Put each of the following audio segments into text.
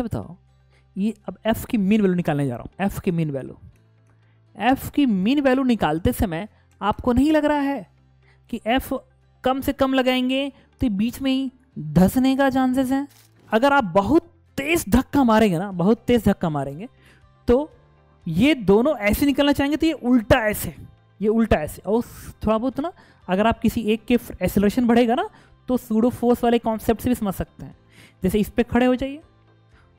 अच्छा बताओ ये अब एफ़ की मीन वैल्यू निकालने जा रहा हूँ एफ़ की मीन वैल्यू एफ़ की मीन वैल्यू निकालते समय आपको नहीं लग रहा है कि एफ़ कम से कम लगाएंगे तो बीच में ही धंसने का चांसेस है अगर आप बहुत तेज धक्का मारेंगे ना बहुत तेज धक्का मारेंगे तो ये दोनों ऐसे निकलना चाहेंगे तो ये उल्टा ऐसे ये उल्टा ऐसे और थोड़ा बहुत ना अगर आप किसी एक के एसलेशन बढ़ेगा ना तो सूडो फोर्स वाले कॉन्सेप्ट से भी समझ सकते हैं जैसे इस पर खड़े हो जाइए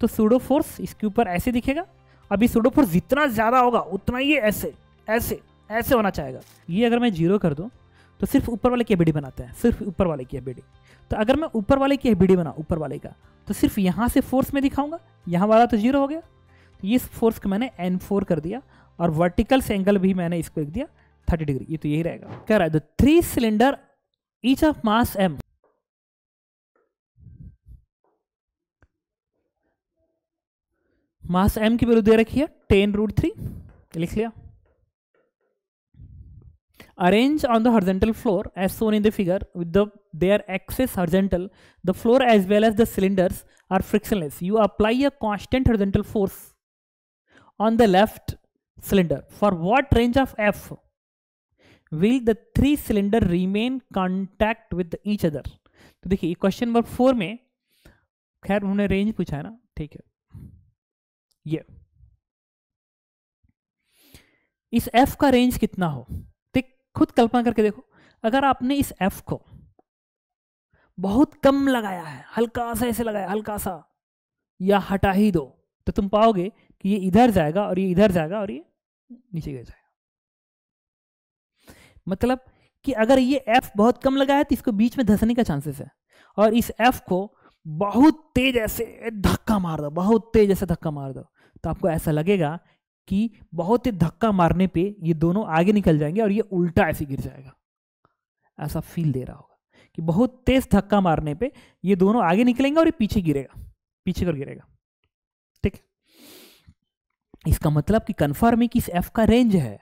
तो सूडो फोर्स इसके ऊपर ऐसे दिखेगा अभी सूडो फोर्स जितना ज़्यादा होगा उतना ही ऐसे ऐसे ऐसे होना चाहेगा ये अगर मैं जीरो कर दूँ तो सिर्फ ऊपर वाले की एबीडी बनाते हैं सिर्फ ऊपर वाले की एबीडी तो अगर मैं ऊपर वाले की एबीडी बना ऊपर वाले का तो सिर्फ यहाँ से फोर्स में दिखाऊंगा यहाँ वाला तो जीरो हो गया तो ये फोर्स को मैंने एन फोर कर दिया और वर्टिकल से एंगल भी मैंने इसको लिख दिया थर्टी डिग्री ये तो यही रहेगा कह रहा है the three cylinder each of mass M mass M की वैल्यू दे रखी है टेन रूट थ्री लिख लिया arrange on the horizontal floor as shown in the figure with the their axes horizontal the floor as well as the cylinders are frictionless you apply a constant horizontal force on the left cylinder for what range of F will the three cylinders remain contact with each other तो देखिए question number four में खैर उन्होंने range पूछा है ना ठीक है ये इस एफ का रेंज कितना हो देख खुद कल्पना करके देखो अगर आपने इस एफ को बहुत कम लगाया है हल्का सा ऐसे लगाया हल्का सा या हटा ही दो तो तुम पाओगे कि ये इधर जाएगा और ये इधर जाएगा और ये नीचे गिर जाएगा मतलब कि अगर ये एफ बहुत कम लगाया है तो इसको बीच में धसने का चांसेस है और इस एफ को बहुत तेज ऐसे धक्का मार दो बहुत तेज ऐसे धक्का मार दो तो आपको ऐसा लगेगा कि बहुत ही धक्का मारने पे ये दोनों आगे निकल जाएंगे और ये उल्टा ऐसे गिर जाएगा ऐसा फील दे रहा होगा कि बहुत तेज धक्का मारने पे ये दोनों आगे निकलेंगे और ये पीछे गिरेगा पीछे कर गिरेगा ठीक है इसका मतलब कि कन्फर्म है कि इस एफ का रेंज है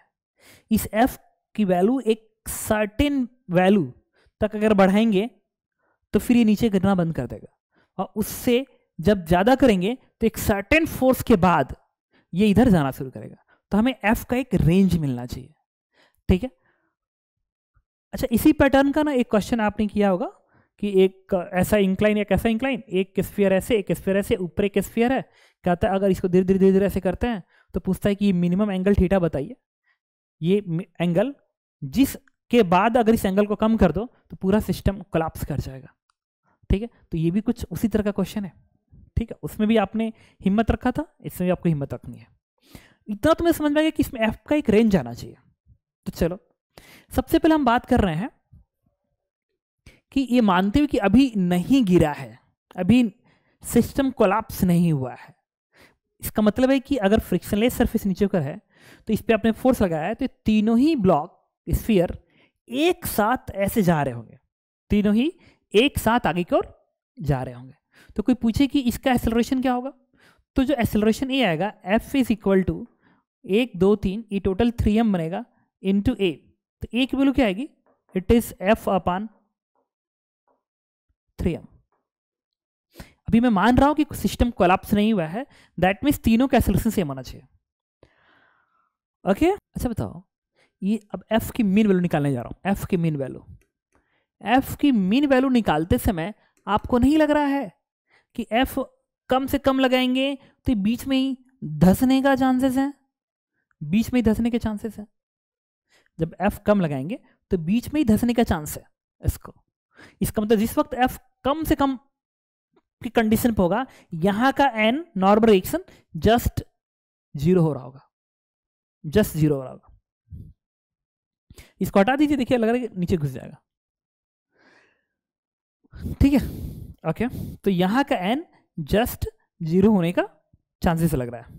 इस एफ की वैल्यू एक सर्टेन वैल्यू तक अगर बढ़ाएंगे तो फिर ये नीचे गिरना बंद कर देगा और उससे जब ज़्यादा करेंगे तो एक सर्टेन फोर्स के बाद ये इधर जाना शुरू करेगा तो हमें एफ का एक रेंज मिलना चाहिए ठीक है अच्छा इसी पैटर्न का ना एक क्वेश्चन आपने किया होगा कि एक ऐसा इंक्लाइन या कैसा इंक्लाइन एक स्पियर ऐसे एक स्फीयर ऐसे ऊपर एक स्फीयर है कहता है अगर इसको धीरे धीरे धीरे धीरे ऐसे करते हैं तो पूछता है कि मिनिमम एंगल थीटा बताइए ये एंगल जिस के बाद अगर इस एंगल को कम कर दो तो पूरा सिस्टम कोलाप्स कर जाएगा ठीक है तो ये भी कुछ उसी तरह का क्वेश्चन है ठीक है उसमें भी आपने हिम्मत रखा था इसमें भी आपको हिम्मत रखनी है इतना तो मैं समझ में आ गया कि इसमें एफ का एक रेंज आना चाहिए तो चलो सबसे पहले हम बात कर रहे हैं कि ये मानते हुए कि अभी नहीं गिरा है अभी सिस्टम कोलाप्स नहीं हुआ है इसका मतलब है कि अगर फ्रिक्शनलेस सरफेस नीचे होकर है तो इस पर आपने फोर्स लगाया है तो तीनों ही ब्लॉक स्फीयर एक साथ ऐसे जा रहे होंगे तीनों ही एक साथ आगे की ओर जा रहे होंगे तो कोई पूछे कि इसका एक्सेलरेशन क्या होगा तो जो एक्सेलरेशन ए आएगा एफ इज इक्वल टू एक दो तीन ये टोटल थ्री एम बनेगा इन टू ए तो ए की वैल्यू क्या आएगी it is F upon three M अभी मैं मान रहा हूं कि सिस्टम कोलाप्स नहीं हुआ है दैट मीन्स तीनों का एक्सेलरेशन सेम होना चाहिए ओके okay? अच्छा बताओ ये अब एफ की मीन वैल्यू निकालने जा रहा हूं एफ की मीन वैल्यू एफ की मीन वैल्यू निकालते समय आपको नहीं लग रहा है कि एफ कम से तो कम लगाएंगे तो बीच में ही धसने का चांसेस है बीच में ही धसने के चांसेस है जब एफ कम लगाएंगे तो बीच में ही धसने का चांस है इसको इसका मतलब जिस वक्त एफ कम से कम की कंडीशन पर होगा यहां का N normal reaction just zero हो रहा होगा जस्ट जीरो हो रहा होगा इसको हटा दीजिए देखिए लग रहा है कि नीचे घुस जाएगा ठीक है ओके तो यहां का एन जस्ट जीरो होने का चांसेस लग रहा है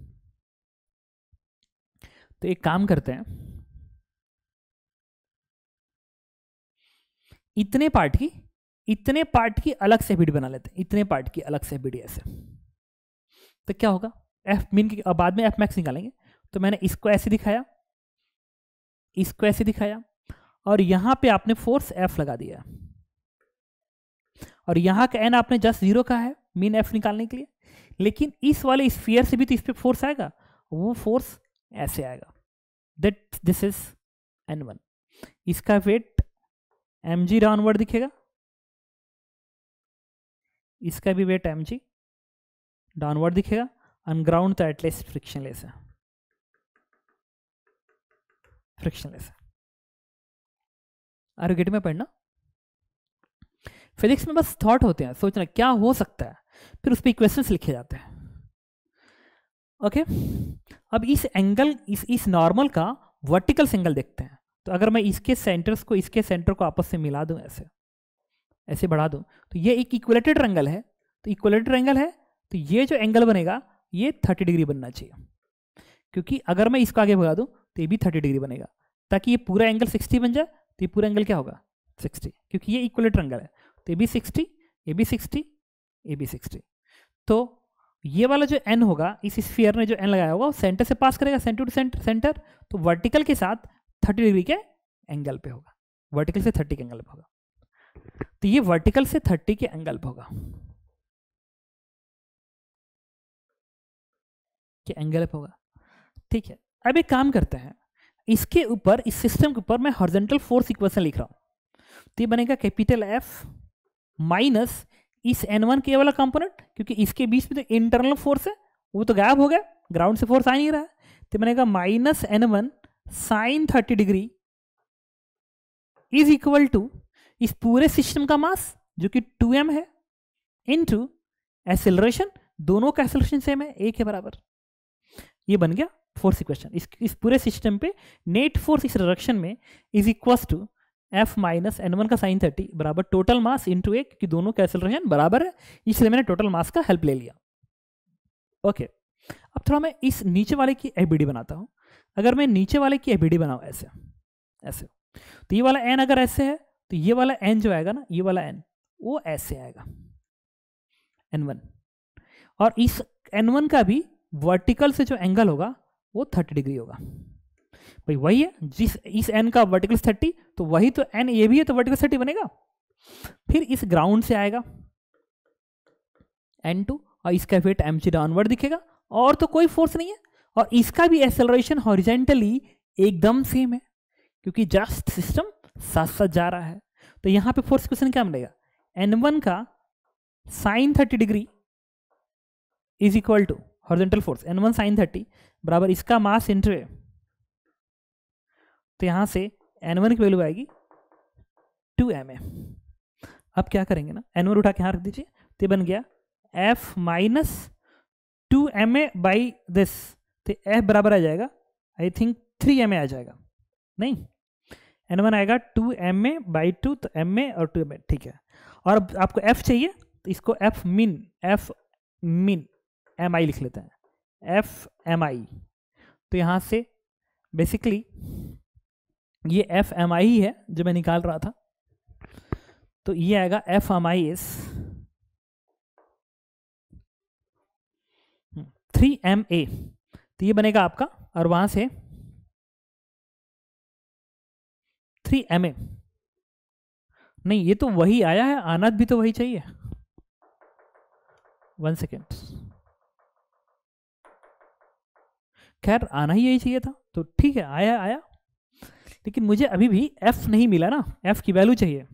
तो एक काम करते हैं इतने पार्ट की इतने पार्ट की अलग से बिड बना लेते हैं इतने पार्ट की अलग से बिड ऐसे तो क्या होगा एफ मीन की बाद में एफ मैक्स निकालेंगे तो मैंने इसको ऐसे दिखाया इसको ऐसे दिखाया और यहां पे आपने फोर्स एफ लगा दिया और यहाँ का एन आपने जस्ट जीरो का है मीन एफ निकालने के लिए लेकिन इस वाले स्फीयर से भी तो इस पर फोर्स आएगा वो फोर्स ऐसे आएगा that this is N one इसका वेट एम जी डाउनवर्ड दिखेगा इसका भी वेट एम जी डाउनवर्ड दिखेगा अनग्राउंड तो एटलीस्ट लेस है लेस है आर गेट में पढ़ना फिजिक्स में बस थॉट होते हैं सोचना क्या हो सकता है फिर उस पर इक्वेशंस लिखे जाते हैं ओके अब इस एंगल इस इस नॉर्मल का वर्टिकल सिंगल देखते हैं तो अगर मैं इसके सेंटर्स को इसके सेंटर को आपस से मिला दूं ऐसे ऐसे बढ़ा दूं तो ये एक इक्वलेटेड एंगल है तो इक्वलेटेड एंगल है तो ये जो एंगल बनेगा ये थर्टी डिग्री बनना चाहिए क्योंकि अगर मैं इसको आगे भगा दूँ तो ये भी थर्टी डिग्री बनेगा ताकि ये पूरा एंगल सिक्सटी बन जाए तो ये पूरा एंगल क्या होगा सिक्सटी क्योंकि ये इक्वलेटर एंगल है तो A B sixty A B sixty A B sixty तो ये वाला जो एन होगा इस स्फीयर ने जो एन लगाया होगा वो सेंटर से पास करेगा सेंटर टू सेंटर सेंटर तो वर्टिकल के साथ थर्टी डिग्री के एंगल पे होगा वर्टिकल से थर्टी के एंगल पे होगा तो ये वर्टिकल से थर्टी के एंगल पे होगा के एंगल पे होगा ठीक है अब एक काम करते हैं इसके ऊपर इस सिस्टम के ऊपर मैं हॉर्जेंटल फोर्स इक्वेशन लिख रहा हूं तो ये बनेगा कैपिटल एफ माइनस इस एन वन के वाला कंपोनेंट क्योंकि इसके बीच में जो तो इंटरनल फोर्स है वो तो गायब हो गया ग्राउंड से फोर्स आ नहीं रहा तो मैंने कहा minus N one sine thirty degree is equal to इस पूरे सिस्टम का मास जो कि टू एम है इन टू एसेलरेशन दोनों का एसेलरेशन सेम है एक के बराबर ये बन गया फोर्स इक्वेशन इस इस पूरे सिस्टम पे नेट फोर्स इस डायरेक्शन में is equal to F minus N one का साइन थर्टी बराबर टोटल मास इंटू ए क्योंकि दोनों का एसेलरेशन बराबर है इसलिए मैंने टोटल मास का हेल्प ले लिया ओके अब थोड़ा मैं इस नीचे वाले की एफ बनाता हूँ अगर मैं नीचे वाले की एफ बनाऊँ ऐसे ऐसे तो ये वाला एन अगर ऐसे है तो ये वाला एन जो आएगा ना ये वाला एन वो ऐसे आएगा एन वन और इस एन वन का भी वर्टिकल से जो एंगल होगा वो थर्टी डिग्री होगा भाई वही है जिस इस एन का वर्टिकल थर्टी तो वही तो एन ए भी है तो वर्टिकल थर्टी बनेगा फिर इस ग्राउंड से आएगा एन टू और इसका वेट एम सी डाउनवर्ड दिखेगा और तो कोई फोर्स नहीं है और इसका भी एक्सेलरेशन हॉरिजेंटली एकदम सेम है क्योंकि जस्ट सिस्टम साथ साथ जा रहा है तो यहां पे फोर्स क्वेश्चन क्या मिलेगा एन वन का sine thirty degree is equal to horizontal force N one sine thirty बराबर इसका मास इंटरवे तो यहाँ से एन वन की वैल्यू आएगी टू एम ए अब क्या करेंगे ना एन वन उठा के यहाँ रख दीजिए तो बन गया F minus two M A by this तो एफ बराबर आ जाएगा I think three M A आ जाएगा नहीं एन वन आएगा two M A by two तो एम ए और टू एम ए ठीक है और आपको एफ चाहिए तो इसको एफ मिन एफ मिन एम आई लिख लेते हैं एफ एम आई तो यहाँ से बेसिकली ये एफ एम आई ही है जो मैं निकाल रहा था तो ये आएगा F M I S three M A तो ये बनेगा आपका और वहां से थ्री एम ए नहीं ये तो वही आया है आनंद भी तो वही चाहिए वन सेकेंड खैर आना ही यही चाहिए था तो ठीक है आया आया लेकिन मुझे अभी भी एफ नहीं मिला ना एफ की वैल्यू चाहिए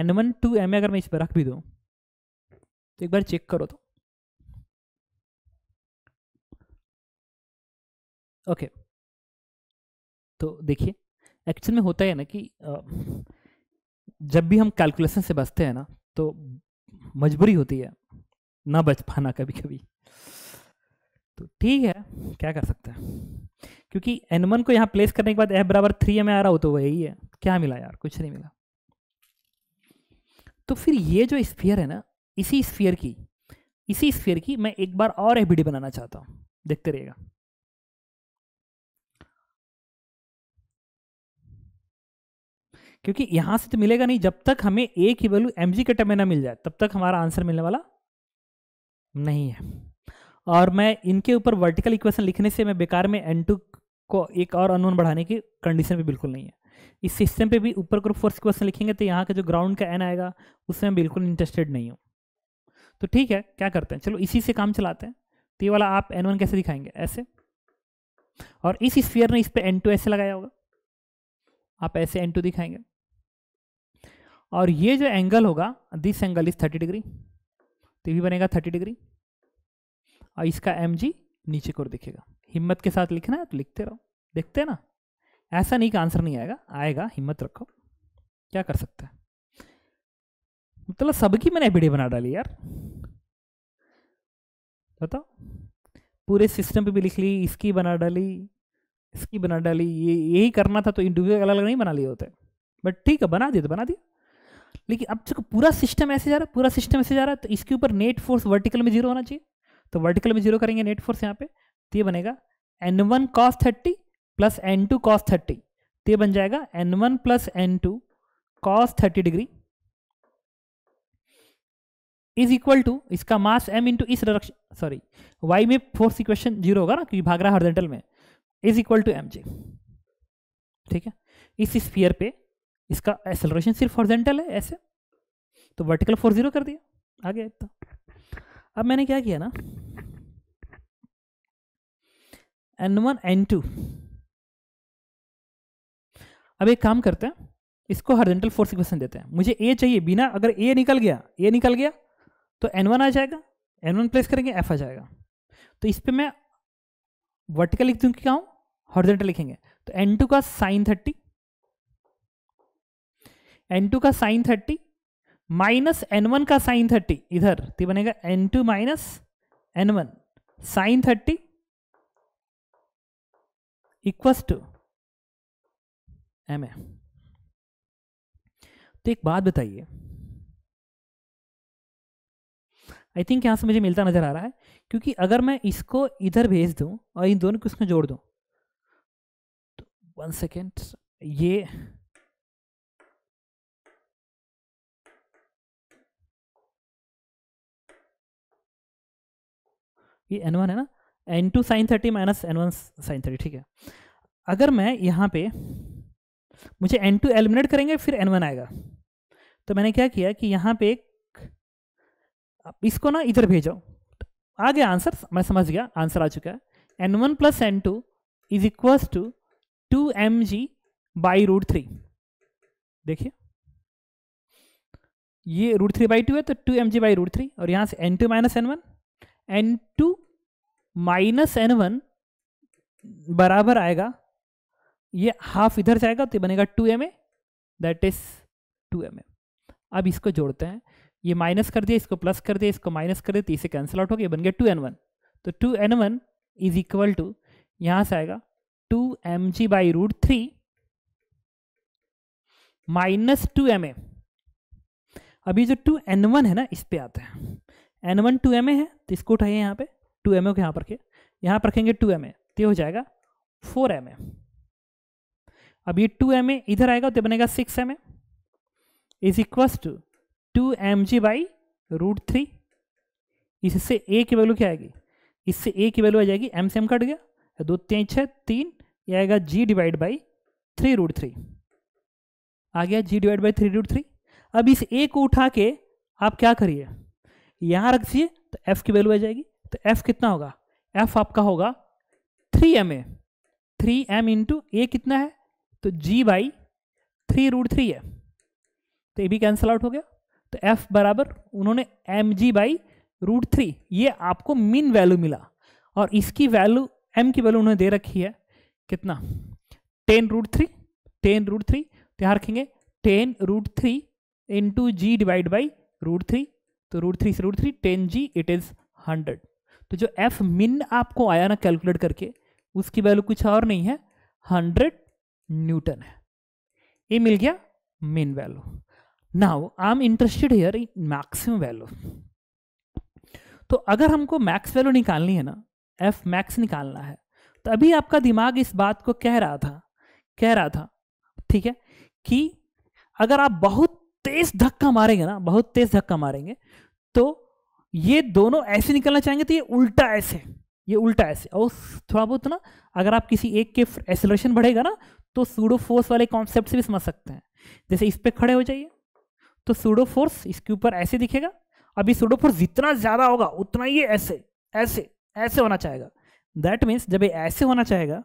एन वन टू एम अगर मैं इस पर रख भी दू तो एक बार चेक करो तो ओके तो देखिए एक्चुअल में होता है ना कि जब भी हम कैलकुलेशन से बचते हैं ना तो मजबूरी होती है ना बच पाना कभी कभी तो ठीक है क्या कर सकते हैं क्योंकि एन वन को यहाँ प्लेस करने के बाद एफ बराबर थ्री एम आ रहा हो तो वही है क्या मिला यार कुछ नहीं मिला तो फिर ये जो स्फीयर है ना इसी स्फीयर की इसी स्फीयर की मैं एक बार और एफ बनाना चाहता हूँ देखते रहिएगा क्योंकि यहां से तो मिलेगा नहीं जब तक हमें ए की वैल्यू एम जी के टर्म में ना मिल जाए तब तक हमारा आंसर मिलने वाला नहीं है और मैं इनके ऊपर वर्टिकल इक्वेशन लिखने से मैं बेकार में एन टू को एक और अनोन बढ़ाने की कंडीशन भी बिल्कुल नहीं है इस सिस्टम पे भी ऊपर ग्रुप फोर्स क्वेश्चन लिखेंगे तो यहाँ का जो ग्राउंड का एन आएगा उसमें मैं बिल्कुल इंटरेस्टेड नहीं हूँ तो ठीक है क्या करते हैं चलो इसी से काम चलाते हैं तो ये वाला आप एन वन कैसे दिखाएंगे ऐसे और इस स्फीयर ने इस पर एन टू ऐसे लगाया होगा आप ऐसे एन टू दिखाएंगे और ये जो एंगल होगा this angle is thirty degree तो ये भी बनेगा थर्टी डिग्री और इसका एम जी नीचे को दिखेगा हिम्मत के साथ लिखना है तो लिखते रहो देखते ना ऐसा नहीं कि आंसर नहीं आएगा आएगा हिम्मत रखो क्या कर सकते हैं मतलब सबकी मैंने एपीडी बना डाली यार बताओ पूरे सिस्टम पे भी लिख ली इसकी बना डाली इसकी बना डाली ये यही करना था तो इंडिविजुअल अलग अलग नहीं बना लिए होते बट ठीक है बना दिया तो बना दिया लेकिन अब चूंकि पूरा सिस्टम ऐसे जा रहा है पूरा सिस्टम ऐसे जा रहा है तो इसके ऊपर नेट फोर्स वर्टिकल में जीरो होना चाहिए तो वर्टिकल में जीरो करेंगे नेट फोर्स यहाँ पे तो ये बनेगा N one cos thirty plus N two cos thirty तो ये बन जाएगा N one plus N two cos thirty degree is equal to इसका मास एम इंटू इस डायरेक्शन सॉरी वाई में फोर्स इक्वेशन जीरो होगा ना क्योंकि भाग रहा हॉर्जेंटल में is equal to M J ठीक है इस स्फीयर पे इसका एक्सलोरेशन सिर्फ हॉर्जेंटल है ऐसे तो वर्टिकल फोर्स जीरो कर दिया आगे तो अब मैंने क्या किया ना एन वन एन टू अब एक काम करते हैं इसको हॉर्जेंटल फोर्स इक्वेशन देते हैं मुझे ए चाहिए बिना अगर ए निकल गया ए निकल गया तो एन वन आ जाएगा एन वन प्लेस करेंगे एफ आ जाएगा तो इस पर मैं वर्टिकल लिख दूँ क्या हूँ हॉर्जेंटल लिखेंगे तो एन टू का साइन थर्टी एन टू का sine thirty minus N one का साइन थर्टी इधर तो बनेगा N two minus N one sine thirty equals to M A तो एक बात बताइए आई थिंक यहां से मुझे मिलता नज़र आ रहा है क्योंकि अगर मैं इसको इधर भेज दूं और इन दोनों को इसमें जोड़ दूं तो वन सेकेंड ये ये एन वन है ना N two sine thirty minus N one sine thirty ठीक है अगर मैं यहाँ पे मुझे एन टू एलिमिनेट करेंगे फिर एन वन आएगा तो मैंने क्या किया कि यहाँ पे एक इसको ना इधर भेजो आ गया आंसर मैं समझ गया आंसर आ चुका है N one plus N two is equal to two M G by root three देखिए ये रूट थ्री बाई टू है तो two M G by root three और यहाँ से N two minus N one N two minus N one बराबर आएगा ये हाफ इधर जाएगा तो बनेगा two M A that is two M A अब इसको जोड़ते हैं ये माइनस कर दिया इसको प्लस कर दिया इसको माइनस कर दिया तो इसे कैंसिल आउट हो गया बन गया टू एन वन तो two N one is equal to यहां से आएगा two M G by root three minus two M A अभी जो टू एन वन है ना इस पे आते हैं N one two M A है तो इसको उठाइए यहां पे टू एम ए को यहाँ पर रखे यहाँ पर रखेंगे टू एम ए तो हो जाएगा फोर एम ए अब ये टू एम ए इधर आएगा तो बनेगा six M A is equals to two M G by root three इससे ए की वैल्यू क्या आएगी इससे ए की वैल्यू आ जाएगी एम से एम कट गया तो दो तीन छः तीन ये आएगा G divide by three root three आ गया G divide by three root three अब इस ए को उठा के आप क्या करिए यहाँ रख तो एफ की वैल्यू आ जाएगी तो एफ कितना होगा एफ आपका होगा three M A three M into A कितना है तो G by three root three है तो ये भी कैंसल आउट हो गया तो एफ बराबर उन्होंने M G by root three ये आपको मिन वैल्यू मिला और इसकी वैल्यू एम की वैल्यू उन्होंने दे रखी है कितना ten root three ten root three तो यहाँ रखेंगे ten root three into G divide by root three तो रूट थ्री से root three ten G it is hundred तो जो एफ मिन आपको आया ना कैलकुलेट करके उसकी वैल्यू कुछ और नहीं है हंड्रेड न्यूटन है ये मिल गया min value now I am interested here in maximum value तो अगर हमको मैक्स वैल्यू निकालनी है ना एफ मैक्स निकालना है तो अभी आपका दिमाग इस बात को कह रहा था कह रहा था ठीक है कि अगर आप बहुत तेज धक्का मारेंगे ना बहुत तेज धक्का मारेंगे तो ये दोनों ऐसे निकलना चाहेंगे तो ये उल्टा ऐसे ये उल्टा ऐसे और थोड़ा बहुत ना अगर आप किसी एक के एसलेशन बढ़ेगा ना तो सूडो फोर्स वाले कॉन्सेप्ट से भी समझ सकते हैं जैसे इस पर खड़े हो जाइए तो सूडो फोर्स इसके ऊपर ऐसे दिखेगा अभी सूडो फोर्स जितना ज़्यादा होगा उतना ही ऐसे ऐसे ऐसे होना चाहेगा दैट मीन्स जब ये ऐसे होना चाहेगा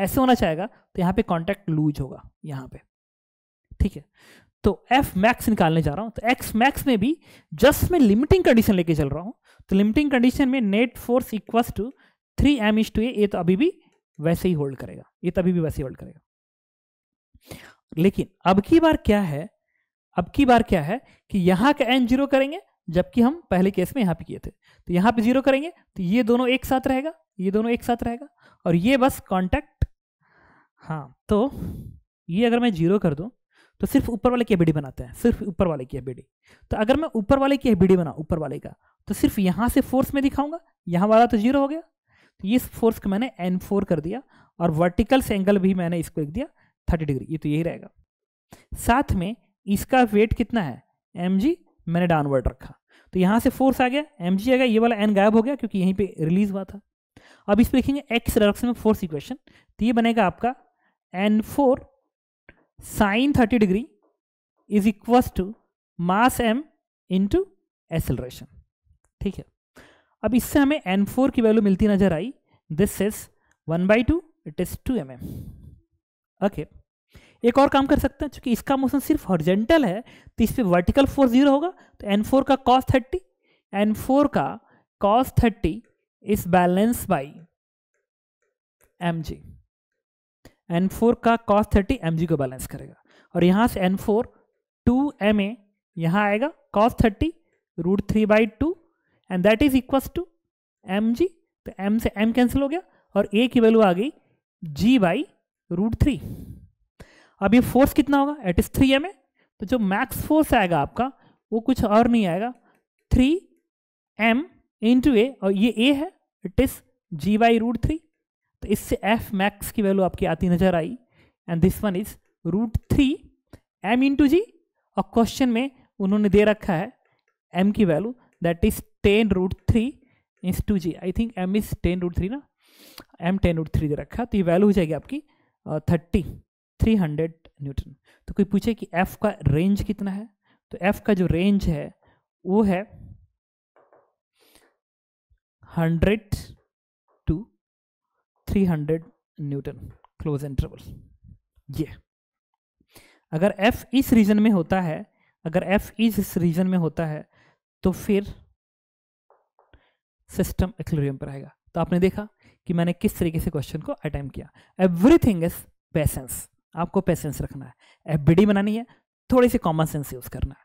ऐसे होना चाहेगा तो यहाँ पे कॉन्टैक्ट लूज होगा यहाँ पे ठीक है तो एफ मैक्स निकालने जा रहा हूं तो एक्स मैक्स में भी जस्ट मैं लिमिटिंग कंडीशन लेके चल रहा हूं तो लिमिटिंग कंडीशन में net force equals to three M is to A तो अभी भी वैसे ही होल्ड करेगा ये तो अभी भी वैसे ही होल्ड करेगा लेकिन अब की बार क्या है अब की बार क्या है कि यहां का एन जीरो करेंगे जबकि हम पहले केस में यहां पे किए थे तो यहां पे जीरो करेंगे तो ये दोनों एक साथ रहेगा ये दोनों एक साथ रहेगा और ये बस कॉन्टैक्ट हाँ तो ये अगर मैं जीरो कर दूं तो सिर्फ ऊपर वाले की एबीडी बनाते हैं सिर्फ ऊपर वाले की एबीडी तो अगर मैं ऊपर वाले की एबीडी बनाऊँ ऊपर वाले का तो सिर्फ यहाँ से फोर्स में दिखाऊंगा यहाँ वाला तो जीरो हो गया तो ये फोर्स को मैंने एन फोर कर दिया और वर्टिकल से एंगल भी मैंने इसको लिख दिया थर्टी डिग्री ये तो यही रहेगा साथ में इसका वेट कितना है एम जी मैंने डाउनवर्ड रखा तो यहाँ से फोर्स आ गया एम जी आ गया ये वाला एन गायब हो गया क्योंकि यहीं पर रिलीज हुआ था अब इस पर लिखेंगे एक्स डायरेक्शन में फोर्स इक्वेशन तो ये बनेगा आपका N four sine thirty degree is equal to mass M into acceleration ठीक है अब इससे हमें एन फोर की वैल्यू मिलती नजर आई this is one by two it is two M M okay एक और काम कर सकते हैं चूंकि इसका मोशन सिर्फ हॉर्जेंटल है तो इस पर वर्टिकल फोर्स जीरो होगा तो एन फोर का कॉस थर्टी एन फोर का cos thirty is balance by M G N four का कॉस थर्टी एम जी को बैलेंस करेगा और यहाँ से N four two M A यहाँ आएगा cos thirty root three by two and that is equals to M G तो M से एम कैंसिल हो गया और ए की वैल्यू आ गई जी बाई रूट थ्री अब ये फोर्स कितना होगा it is three M A तो जो मैक्स फोर्स आएगा आपका वो कुछ और नहीं आएगा थ्री एम इंटू ए और ये ए है it is g by root three तो इससे एफ मैक्स की वैल्यू आपकी आती नजर आई and this one is root three M into g और क्वेश्चन में उन्होंने दे रखा है एम की value that is ten root three into g I think m is ten root three ना एम टेन रूट थ्री दे रखा है तो ये वैल्यू हो जाएगी आपकी थर्टी थ्री हंड्रेड न्यूटन तो कोई पूछे कि एफ़ का रेंज कितना है तो एफ़ का जो रेंज है वो है हंड्रेड 300 न्यूटन क्लोज इंटरवल ये अगर एफ इस रीजन में होता है अगर एफ इस रीजन में होता है तो फिर सिस्टम एक्लोरियम पर आएगा तो आपने देखा कि मैंने किस तरीके से क्वेश्चन को अटैम्प किया एवरीथिंग इज पैसेंस आपको पैसेंस रखना है एफ बनानी है थोड़े से कॉमन सेंस यूज करना है